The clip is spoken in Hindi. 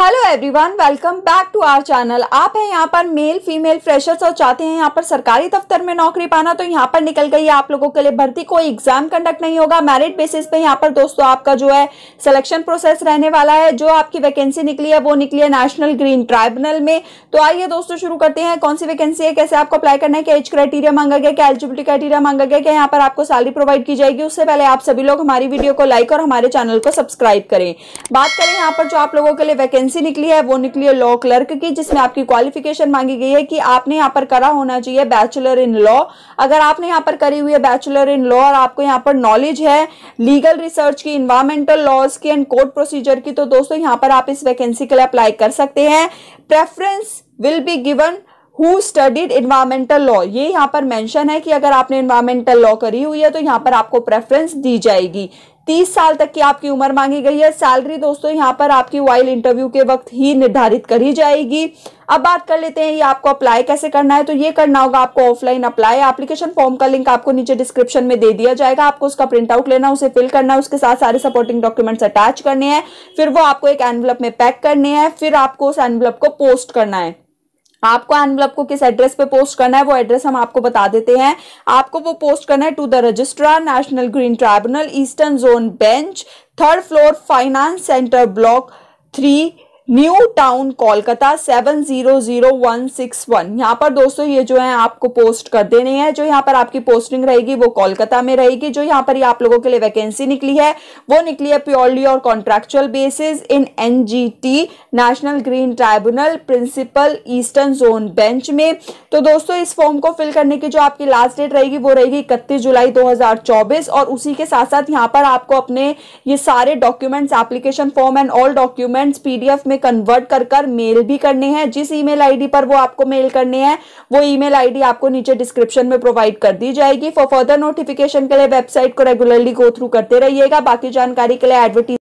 hello everyone welcome back to our channel आप हैं यहाँ पर मेल फीमेल फ्रेशर्स और चाहते हैं यहाँ पर सरकारी दफ्तर में नौकरी पाना तो यहाँ पर निकल गई है आप लोगों के लिए भर्ती कोई एग्जाम कंडक्ट नहीं होगा मेरिट बेसिस पे यहाँ पर दोस्तों आपका जो है सिलेक्शन प्रोसेस रहने वाला है जो आपकी वैकेंसी निकली है वो निकली है नेशनल ग्रीन ट्राइब्यूनल में तो आइए दोस्तों शुरू करते हैं कौन सी वैकेंसी है कैसे आपको अप्लाई करना है क्या एज क्राइटेरिया मांगा गया क्या एलिजिबिलिटी क्राइटेरिया मांगा गया क्या यहाँ पर आपको सैलरी प्रोवाइड की जाएगी उससे पहले आप सभी लोग हमारी वीडियो को लाइक और हमारे चैनल को सब्सक्राइब करें बात करें यहाँ पर जो आप लोगों के लिए वैकेंसी निकली है वो निकली है लॉ क्लर्क की जिसमें आपकी क्वालिफिकेशन मांगी गई है कि आपने यहाँ पर करा होना चाहिए बैचलर इन लॉ अगर आपने यहाँ पर करी हुई है बैचलर इन लॉ और आपको यहाँ पर नॉलेज है लीगल रिसर्च की इन्वायरमेंटल लॉज की एंड कोर्ट प्रोसीजर की तो दोस्तों यहाँ पर आप इस वैकेंसी के लिए अप्लाई कर सकते हैं preference will be given Who studied environmental law ये यहाँ पर मेंशन है कि अगर आपने इन्वायरमेंटल लॉ करी हुई है तो यहाँ पर आपको प्रेफरेंस दी जाएगी तीस साल तक की आपकी उम्र मांगी गई है सैलरी दोस्तों यहाँ पर आपकी वाइल इंटरव्यू के वक्त ही निर्धारित करी जाएगी अब बात कर लेते हैं ये आपको अप्लाई कैसे करना है तो ये करना होगा आपको ऑफलाइन अप्लाई एप्लीकेशन फॉर्म का लिंक आपको नीचे डिस्क्रिप्शन में दे दिया जाएगा आपको उसका प्रिंट आउट लेना उसे फिल करना है उसके साथ सारे सपोर्टिंग डॉक्यूमेंट्स अटैच करने हैं फिर वो आपको एक एनवलप में पैक करने हैं फिर आपको उस एनवलप को पोस्ट करना है आपको एनवलप मतलब को किस एड्रेस पे पोस्ट करना है वो एड्रेस हम आपको बता देते हैं आपको वो पोस्ट करना है to the registrar national green tribunal eastern zone bench third floor finance centre block three new town Kolkata seven zero zero one six one यहाँ पर दोस्तों ये जो है आपको पोस्ट कर देने हैं जो यहाँ पर आपकी पोस्टिंग रहेगी वो कोलकाता में रहेगी जो यहाँ पर ये आप लोगों के लिए वैकेंसी निकली है वो निकली है प्योरली और contractual basis in NGT national green tribunal principal eastern zone bench में तो दोस्तों इस फॉर्म को फिल करने की जो आपकी लास्ट डेट रहेगी वो रहेगी इकतीस जुलाई दो और उसी के साथ साथ यहाँ पर आपको अपने ये सारे documents application form and all documents PDF में में कन्वर्ट कर कर मेल भी करने हैं जिस ईमेल आईडी पर वो आपको मेल करने हैं वो ईमेल आईडी आपको नीचे डिस्क्रिप्शन में प्रोवाइड कर दी जाएगी फॉर फर्दर नोटिफिकेशन के लिए वेबसाइट को रेगुलरली गो थ्रू करते रहिएगा बाकी जानकारी के लिए एडवर्टीज